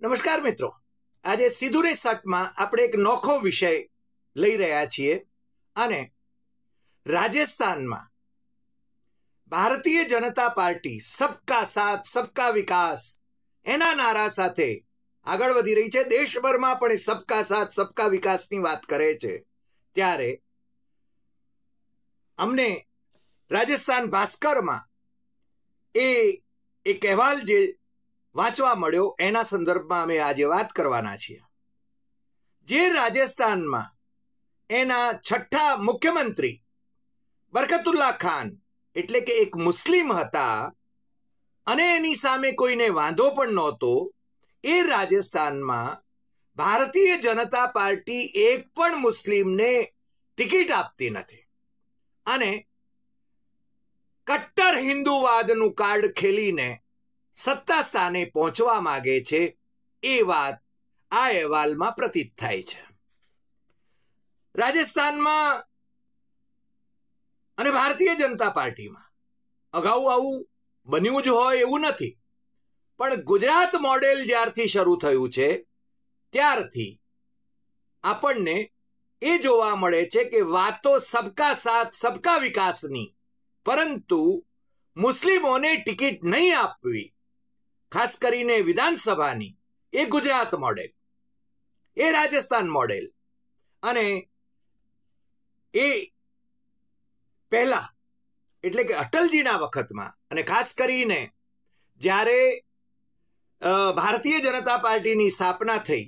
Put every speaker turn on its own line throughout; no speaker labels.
નમસ્કાર મિત્રો આજે સીધુની સટમાં આપણે એક નોખો વિષય લઈ રહ્યા છીએ અને રાજસ્થાનમાં ભારતીય જનતા પાર્ટી સબકા સાથ સબકા વિકાસ એના નારા સાથે આગળ વધી રહી છે દેશભરમાં પણ એ સબકા સાથ સબકા વિકાસની વાત કરે છે ત્યારે અમને રાજસ્થાન ભાસ્કરમાં એ એક અહેવાલ જે વાંચવા મળ્યો એના સંદર્ભમાં અમે આજે વાત કરવાના છીએ જે રાજસ્થાનમાં એના છઠ્ઠા મુખ્યમંત્રી બરકતુલ્લા ખાન એટલે કે એક મુસ્લિમ હતા અને એની સામે કોઈને વાંધો પણ નહોતો એ રાજસ્થાનમાં ભારતીય જનતા પાર્ટી એક પણ મુસ્લિમને ટિકિટ આપતી નથી અને કટ્ટર હિન્દુવાદનું કાર્ડ ખેલીને સત્તા સ્થાને પહોંચવા માગે છે એ વાત આ અહેવાલમાં પ્રતીત થાય છે રાજસ્થાનમાં અને ભારતીય જનતા પાર્ટીમાં અગાઉ આવું બન્યું જ હોય એવું નથી પણ ગુજરાત મોડેલ જ્યારથી શરૂ થયું છે ત્યારથી આપણને એ જોવા મળે છે કે વાતો સબકા સાથ સબકા વિકાસની પરંતુ મુસ્લિમોને ટિકિટ નહીં આપવી ખાસ કરીને વિધાનસભાની એ ગુજરાત મોડેલ એ રાજસ્થાન મોડેલ અને એ પહેલા એટલે કે અટલજીના વખતમાં અને ખાસ કરીને જ્યારે ભારતીય જનતા પાર્ટીની સ્થાપના થઈ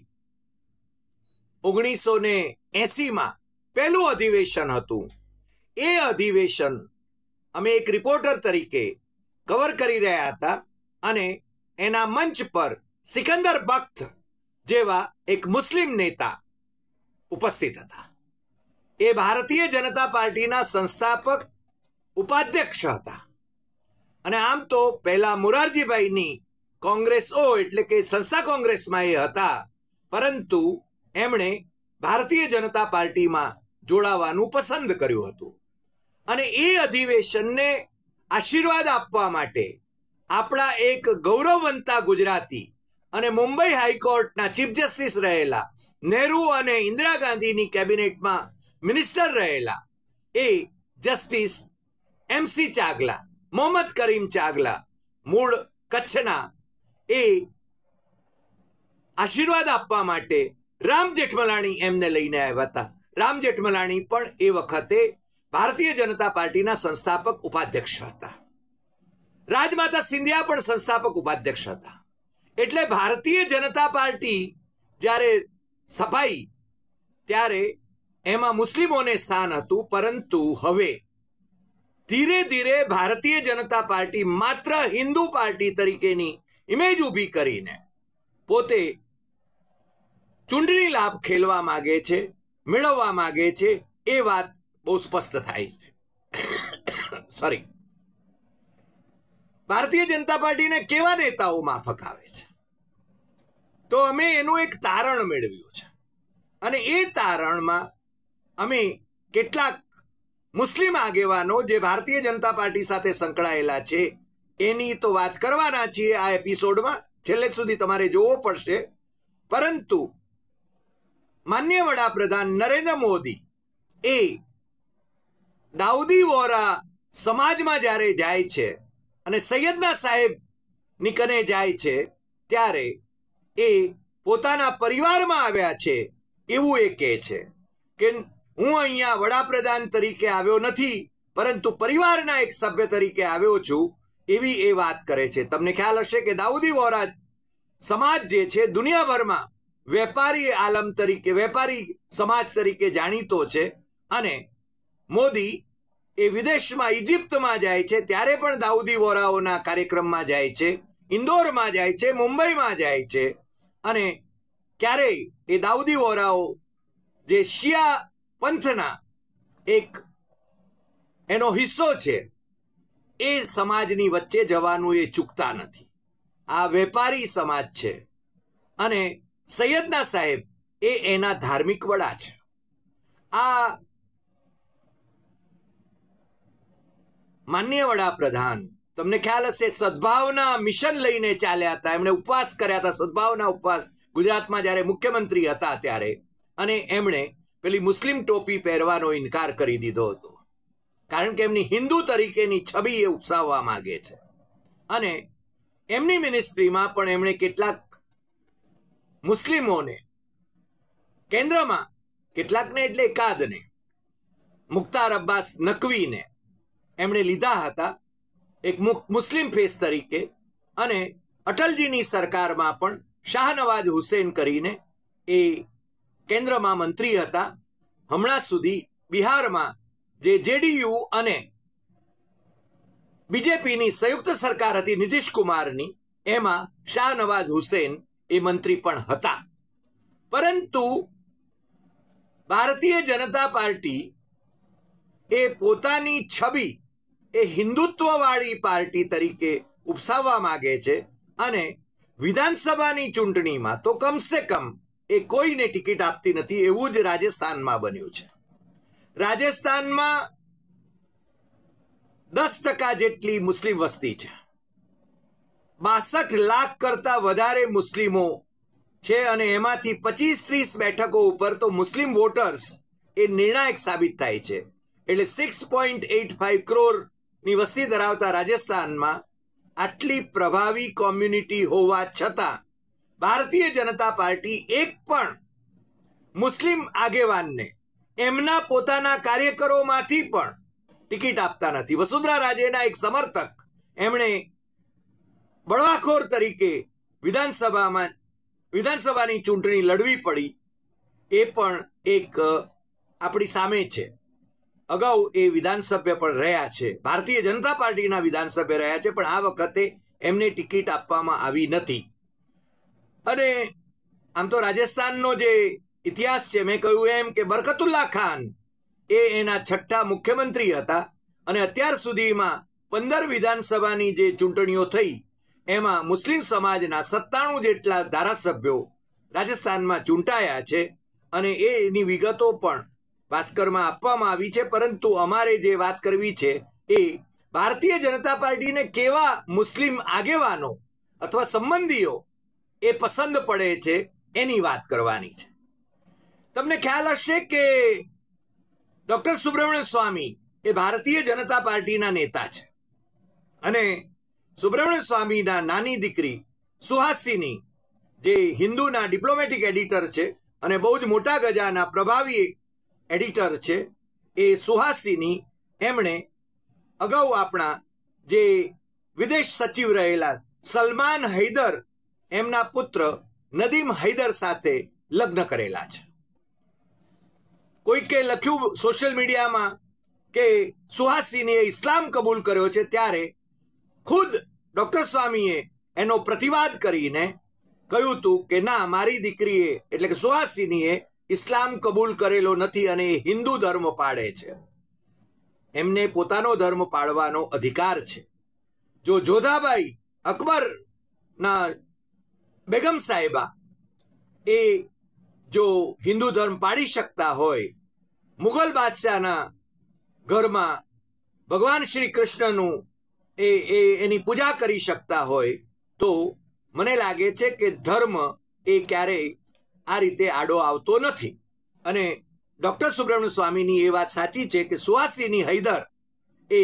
ઓગણીસો ને એસીમાં પહેલું અધિવેશન હતું એ અધિવેશન અમે એક રિપોર્ટર તરીકે કવર કરી રહ્યા હતા અને એના મંચ પર સિકંદર બખ્ત જેવા એક મુસ્લિમ નેતા ઉપસ્થિત હતા એ ભારતીય જનતા પાર્ટીના સંસ્થાપક ઉપાધ્યક્ષ હતા અને આમ તો પહેલા મોરારજીભાઈની કોંગ્રેસ ઓ એટલે કે સંસ્થા કોંગ્રેસમાં એ હતા પરંતુ એમણે ભારતીય જનતા પાર્ટીમાં જોડાવાનું પસંદ કર્યું હતું અને એ અધિવેશનને આશીર્વાદ આપવા માટે આપણા એક ગૌરવવંતા ગુજરાતી અને મુંબઈ હાઈકોર્ટના ચીફ જસ્ટિસ રહેલા નહેરુ અને ઇન્દિરા ગાંધીની કેબિનેટમાં મિનિસ્ટર રહેલા એ જસ્ટિસ એમસી ચાગલા મોહમ્મદ કરીમ ચાગલા મૂળ કચ્છના એ આશીર્વાદ આપવા માટે રામ જેઠમલાણી એમને લઈને આવ્યા હતા રામ જેઠમલાણી પણ એ વખતે ભારતીય જનતા પાર્ટીના સંસ્થાપક ઉપાધ્યક્ષ હતા રાજમાતા સિંધિયા પણ સંસ્થાપક ઉપાધ્યક્ષ હતા એટલે ભારતીય જનતા પાર્ટી જ્યારે સ્થપાઈ ત્યારે એમાં મુસ્લિમોને સ્થાન હતું પરંતુ હવે ધીરે ધીરે ભારતીય જનતા પાર્ટી માત્ર હિન્દુ પાર્ટી તરીકેની ઇમેજ ઊભી કરીને પોતે ચૂંટણી લાભ ખેલવા માગે છે મેળવવા માગે છે એ વાત બહુ સ્પષ્ટ થાય છે સોરી ભારતીય જનતા પાર્ટીને કેવા નેતાઓ માફક આવે છે તો અમે એનું એક તારણ મેળવ્યું છે અને એ તારણમાં અમે કેટલાક મુસ્લિમ આગેવાનો જે ભારતીય જનતા પાર્ટી સાથે સંકળાયેલા છે એની તો વાત કરવાના છીએ આ એપિસોડમાં છેલ્લે સુધી તમારે જોવો પડશે પરંતુ માન્ય વડાપ્રધાન નરેન્દ્ર મોદી એ દાઉદી વોરા સમાજમાં જ્યારે જાય છે અને સૈયદના સાહેબ નિકને જાય છે ત્યારે એ પોતાના પરિવારમાં આવ્યા છે એવું એ કહે છે કે હું અહીંયા વડાપ્રધાન તરીકે આવ્યો નથી પરંતુ પરિવારના એક સભ્ય તરીકે આવ્યો છું એવી એ વાત કરે છે તમને ખ્યાલ હશે કે દાઉદી વોરા સમાજ જે છે દુનિયાભરમાં વેપારી આલમ તરીકે વેપારી સમાજ તરીકે જાણીતો છે અને મોદી એ વિદેશમાં ઇજિપ્તમાં જાય છે ત્યારે પણ દાઉદી વોરાઓના કાર્યક્રમમાં જાય છે ઇન્દોરમાં જાય છે મુંબઈમાં જાય છે અને ક્યારેય એ દાઉદી વોરાઓ જે શિયા પંથના એક એનો હિસ્સો છે એ સમાજની વચ્ચે જવાનું એ ચૂકતા નથી આ વેપારી સમાજ છે અને સૈયદના સાહેબ એ એના ધાર્મિક વડા છે આ માન્ય વડાપ્રધાન તમને ખ્યાલ હશે સદભાવના મિશન લઈને ચાલ્યા હતા એમણે ઉપવાસ કર્યા હતા સદભાવના ઉપવાસ ગુજરાતમાં જ્યારે મુખ્યમંત્રી હતા ત્યારે અને એમણે પેલી મુસ્લિમ ટોપી પહેરવાનો ઇનકાર કરી દીધો હતો કારણ કે એમની હિન્દુ તરીકેની છબી એ ઉપસાવવા માગે છે અને એમની મિનિસ્ટ્રીમાં પણ એમણે કેટલાક મુસ્લિમોને કેન્દ્રમાં કેટલાકને એટલે એકાદને મુખ્તાર અબ્બાસ નકવીને એમણે લીધા હતા એક મુસ્લિમ ફેસ તરીકે અને અટલજીની સરકારમાં પણ શાહનવાજ હુસેન કરીને એ કેન્દ્રમાં મંત્રી હતા હમણાં સુધી બિહારમાં જે જેડીયુ અને બીજેપીની સંયુક્ત સરકાર હતી નીતિશ કુમારની એમાં શાહનવાજ હુસેન એ મંત્રી પણ હતા પરંતુ ભારતીય જનતા પાર્ટી એ પોતાની છબી એ હિન્દુત્વવાળી પાર્ટી તરીકે ઉપસાવવા માગે છે અને વિધાનસભાની ચૂંટણીમાં તો કમસે કમ એ કોઈને ટિકિટ આપતી નથી એવું જ રાજસ્થાનમાં બન્યું છે રાજસ્થાનમાં દસ ટકા જેટલી મુસ્લિમ વસ્તી છે બાસઠ લાખ કરતા વધારે મુસ્લિમો છે અને એમાંથી પચીસ ત્રીસ બેઠકો ઉપર તો મુસ્લિમ વોટર્સ એ નિર્ણાયક સાબિત થાય છે એટલે six point eight five crore ની વસ્તી ધરાવતા રાજસ્થાનમાં આટલી પ્રભાવી કોમ્યુનિટી હોવા છતાં ભારતીય જનતા પાર્ટી એક પણ મુસ્લિમ આગેવાનને એમના પોતાના કાર્યકરોમાંથી પણ ટિકિટ આપતા નથી વસુંધરા રાજેના એક સમર્થક એમણે બળવાખોર તરીકે વિધાનસભામાં વિધાનસભાની ચૂંટણી લડવી પડી એ પણ એક આપણી સામે છે અગાઉ એ વિધાનસભ્ય પણ રહ્યા છે ભારતીય જનતા પાર્ટીના વિધાનસભ્ય રહ્યા છે પણ આ વખતે એમને ટિકિટ આપવામાં આવી નથી અને આમ તો રાજસ્થાનનો જે ઇતિહાસ છે મેં કહ્યું એમ કે બરકતુલ્લા ખાન એ એના છઠ્ઠા મુખ્યમંત્રી હતા અને અત્યાર સુધીમાં પંદર વિધાનસભાની જે ચૂંટણીઓ થઈ એમાં મુસ્લિમ સમાજના સત્તાણું જેટલા ધારાસભ્યો રાજસ્થાનમાં ચૂંટાયા છે અને એની વિગતો પણ ભાસ્કરમાં આપવામાં આવી છે પરંતુ અમારે જે વાત કરવી છે એ ભારતીય જનતા પાર્ટીને કેવા મુસ્લિમ આગેવાનો અથવા સંબંધીઓ એ પસંદ પડે છે એની વાત કરવાની છે તમને ખ્યાલ હશે કે ડૉક્ટર સુબ્રમણ્ય સ્વામી એ ભારતીય જનતા પાર્ટીના નેતા છે અને સુબ્રમણ્ય સ્વામીના નાની દીકરી સુહાસિની જે હિન્દુના ડિપ્લોમેટિક એડિટર છે અને બહુ જ મોટા ગજાના પ્રભાવી એડિટર છે એ સુહાસિની એમણે અગાઉ આપણા જે વિદેશ સચિવ રહેલા સલમાન હૈદર એમના પુત્ર નદીમ હૈદર સાથે લગ્ન કરેલા છે કોઈકે લખ્યું સોશિયલ મીડિયામાં કે સુહાસિનીએ ઇસ્લામ કબૂલ કર્યો છે ત્યારે ખુદ ડૉક્ટર સ્વામીએ એનો પ્રતિવાદ કરીને કહ્યું હતું કે ના મારી દીકરીએ એટલે કે સુહાસિનીએ ઇસ્લામ કબૂલ કરેલો નથી અને હિન્દુ ધર્મ પાડે છે એમને પોતાનો ધર્મ પાડવાનો અધિકાર છે જો જોધાબાઈ અકબરના બેગમ સાહેબા એ જો હિન્દુ ધર્મ પાડી શકતા હોય મુગલ બાદશાહના ઘરમાં ભગવાન શ્રી કૃષ્ણનું એ એ એની પૂજા કરી શકતા હોય તો મને લાગે છે કે ધર્મ એ ક્યારેય આ રીતે આડો આવતો નથી અને ડૉક્ટર સુબ્રમણ્ય સ્વામીની એ વાત સાચી છે કે સુવાસીની હૈદર એ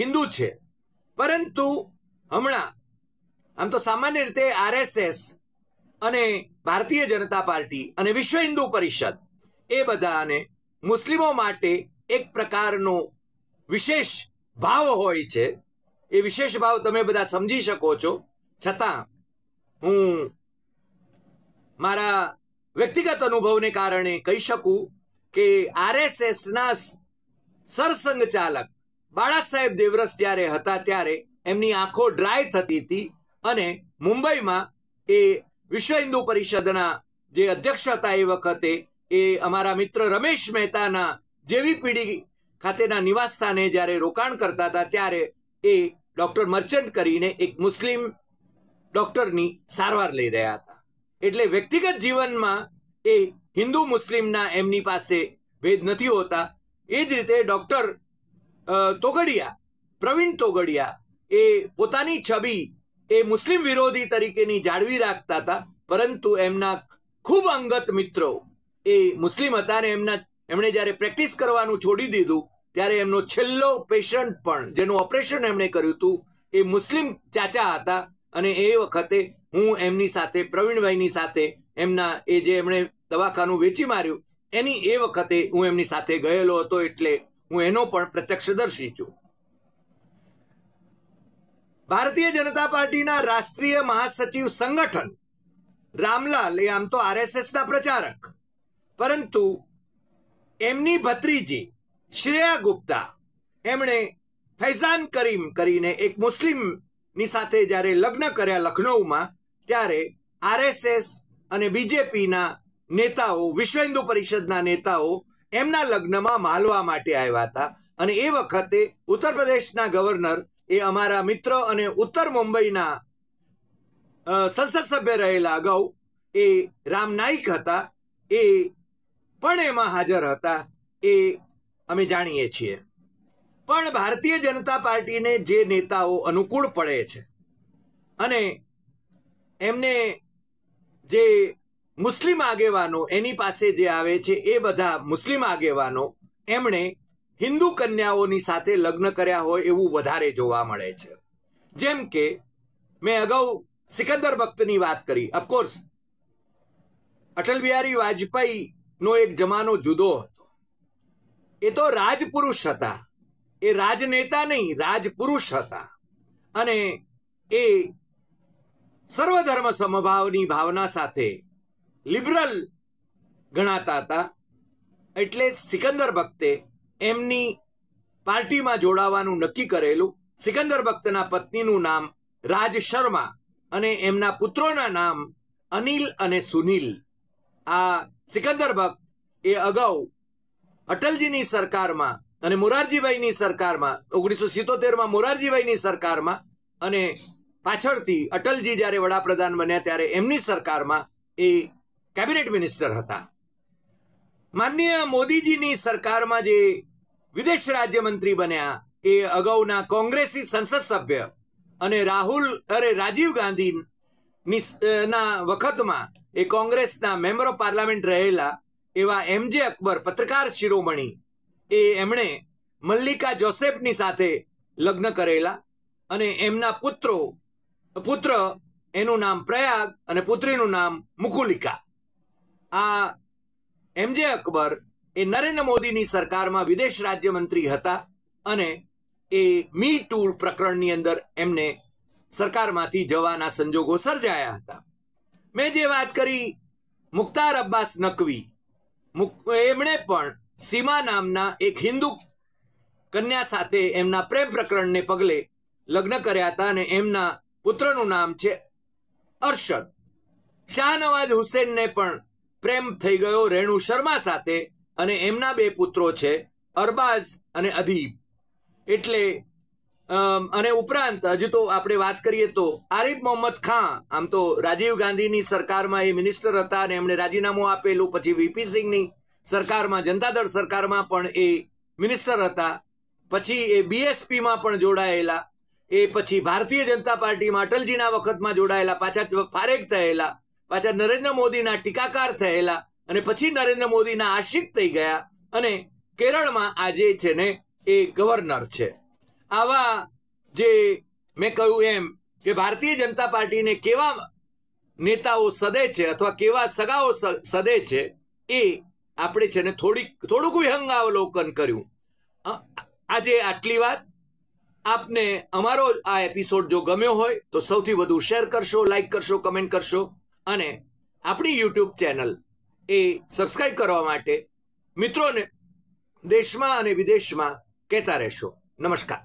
હિન્દુ છે પરંતુ હમણાં આમ તો સામાન્ય રીતે આરએસએસ અને ભારતીય જનતા પાર્ટી અને વિશ્વ હિન્દુ પરિષદ એ બધાને મુસ્લિમો માટે એક પ્રકારનો વિશેષ ભાવ હોય છે એ વિશેષ ભાવ તમે બધા સમજી શકો છો છતાં હું મારા વ્યક્તિગત અનુભવને કારણે કહી શકું કે આરએસએસના સરસંગ ચાલક બાળા સાહેબ દેવરસ જ્યારે હતા ત્યારે એમની આંખો ડ્રાય થતી હતી અને મુંબઈમાં એ વિશ્વ હિન્દુ પરિષદના જે અધ્યક્ષ હતા એ વખતે એ અમારા મિત્ર રમેશ મહેતાના જેવી પીઢી ખાતેના નિવાસ સ્થાને જ્યારે રોકાણ કરતા હતા ત્યારે એ ડૉક્ટર મર્ચન્ટ કરીને એક મુસ્લિમ ડૉક્ટરની સારવાર લઈ રહ્યા હતા એટલે વ્યક્તિગત જીવનમાં એ હિન્દુ મુસ્લિમના એમની પાસે ભેદ નથી હોતા એ જ રીતે ડૉક્ટર તોગડિયા પ્રવીણ તોગડિયા એ પોતાની છબી એ મુસ્લિમ વિરોધી તરીકેની જાળવી રાખતા હતા પરંતુ એમના ખૂબ અંગત મિત્રો એ મુસ્લિમ હતા અને એમના એમણે જ્યારે પ્રેક્ટિસ કરવાનું છોડી દીધું ત્યારે એમનો છેલ્લો પેશન્ટ પણ જેનું ઓપરેશન એમણે કર્યું હતું એ મુસ્લિમ ચાચા હતા અને એ વખતે હું એમની સાથે પ્રવીણભાઈની સાથે એમના એ જે એમણે દવાખાનું વેચી માર્યું એની એ વખતે હું એમની સાથે ગયેલો હતો એટલે હું એનો પણ પ્રત્યક્ષદર્શી છું ભારતીય જનતા પાર્ટીના રાષ્ટ્રીય મહાસચિવ સંગઠન રામલાલ એ આમ તો આરએસએસના પ્રચારક પરંતુ એમની ભત્રીજી શ્રેયા ગુપ્તા એમણે ફૈઝાન કરીમ કરીને એક મુસ્લિમ ની સાથે જ્યારે લગ્ન કર્યા લખનૌમાં ત્યારે આરએસએસ અને બીજેપીના નેતાઓ વિશ્વ હિન્દુ પરિષદના નેતાઓ એમના લગ્નમાં માલવા માટે આવ્યા હતા અને એ વખતે ઉત્તર પ્રદેશના ગવર્નર એ અમારા મિત્ર અને ઉત્તર મુંબઈના સંસદ સભ્ય રહેલા અગાઉ એ રામ નાઈક હતા એ પણ એમાં હાજર હતા એ અમે જાણીએ છીએ પણ ભારતીય જનતા પાર્ટીને જે નેતાઓ અનુકૂળ પડે છે અને એમને જે મુસ્લિમ આગેવાનો એની પાસે જે આવે છે એ બધા મુસ્લિમ આગેવાનો એમણે હિન્દુ કન્યાઓની સાથે લગ્ન કર્યા હોય એવું વધારે જોવા મળે છે જેમ કે મેં અગાઉ સિકંદર ભક્તની વાત કરી અફકોર્સ અટલ બિહારી વાજપેયીનો એક જમાનો જુદો હતો એ તો રાજપુરુષ હતા એ રાજનેતા નહીં રાજપુરુષ હતા અને એ સર્વધર્મ સમભાવની ભાવના સાથે લિબરલ ગણાતા હતા એટલે સિકંદર ભક્તે એમની પાર્ટીમાં જોડાવાનું નક્કી કરેલું સિકંદર ભક્તના પત્નીનું નામ રાજ શર્મા અને એમના પુત્રોના નામ અનિલ અને સુનિલ આ સિકંદર ભક્ત એ અગાઉ અટલજીની સરકારમાં અને મોરારજીભાઈની સરકારમાં ઓગણીસો સિત્તોતેરમાં મોરારજીભાઈની સરકારમાં અને પાછળથી અટલજી જ્યારે વડાપ્રધાન બન્યા ત્યારે એમની સરકારમાં એ કેબિનેટ મિનિસ્ટર હતા માનનીય મોદીજીની સરકારમાં જે વિદેશ રાજ્યમંત્રી બન્યા એ અગાઉના કોંગ્રેસી સંસદ સભ્ય અને રાહુલ અરે રાજીવ ગાંધીની ના વખતમાં એ કોંગ્રેસના મેમ્બર ઓફ પાર્લામેન્ટ રહેલા એવા એમ જે અકબર પત્રકાર શિરોમણી એ એમણે મલ્લિકા જોસેફની સાથે લગ્ન કરેલા અને એમના પુત્રો પુત્ર એનું નામ પ્રયાગ અને પુત્રીનું નામ મુકુલિકા આ એમજે અકબર એ નરેન્દ્ર મોદીની સરકારમાં વિદેશ રાજ્યમંત્રી હતા અને એ મી ટુ પ્રકરણની અંદર એમને સરકારમાંથી જવાના સંજોગો સર્જાયા હતા મેં જે વાત કરી મુખ્તાર અબ્બાસ નકવી એમણે પણ સીમા નામના એક હિન્દુ કન્યા સાથે એમના પ્રેમ પ્રકરણને પગલે લગ્ન કર્યા હતા અને એમના પુત્રનું નામ છે અરશદ શાહનવાજ હુસેનને પણ પ્રેમ થઈ ગયો રેણુ શર્મા સાથે અને એમના બે પુત્રો છે અરબાઝ અને અધીબ એટલે અને ઉપરાંત હજુ તો આપણે વાત કરીએ તો આરિફ મોહમ્મદ ખાન આમ તો રાજીવ ગાંધીની સરકારમાં એ મિનિસ્ટર હતા અને એમણે રાજીનામું આપેલું પછી વીપી સિંહની સરકારમાં જનતા દળ સરકારમાં પણ એ મિનિસ્ટર હતા પછી એ બીએસપીમાં પણ જોડાયેલા એ પછી ભારતીય જનતા પાર્ટીમાં અટલજીના વખતમાં જોડાયેલા પાછા ફારેક થયેલા પાછા નરેન્દ્ર મોદીના ટીકાકાર થયેલા અને પછી નરેન્દ્ર મોદીના આશિક થઈ ગયા અને કેરળમાં આજે છે ને એ ગવર્નર છે આવા જે મેં કહ્યું એમ કે ભારતીય જનતા પાર્ટીને કેવા નેતાઓ સદે છે અથવા કેવા સગાઓ સદે છે એ આપણે છે ને થોડીક થોડુંક અવલોકન કર્યું આજે આટલી વાત આપને અમારો આ એપિસોડ જો ગમ્યો હોય તો સૌથી વધુ શેર કરશો લાઈક કરશો કમેન્ટ કરશો અને આપણી યુટ્યુબ ચેનલ એ સબસ્ક્રાઈબ કરવા માટે મિત્રોને દેશમાં અને વિદેશમાં કહેતા રહેશો નમસ્કાર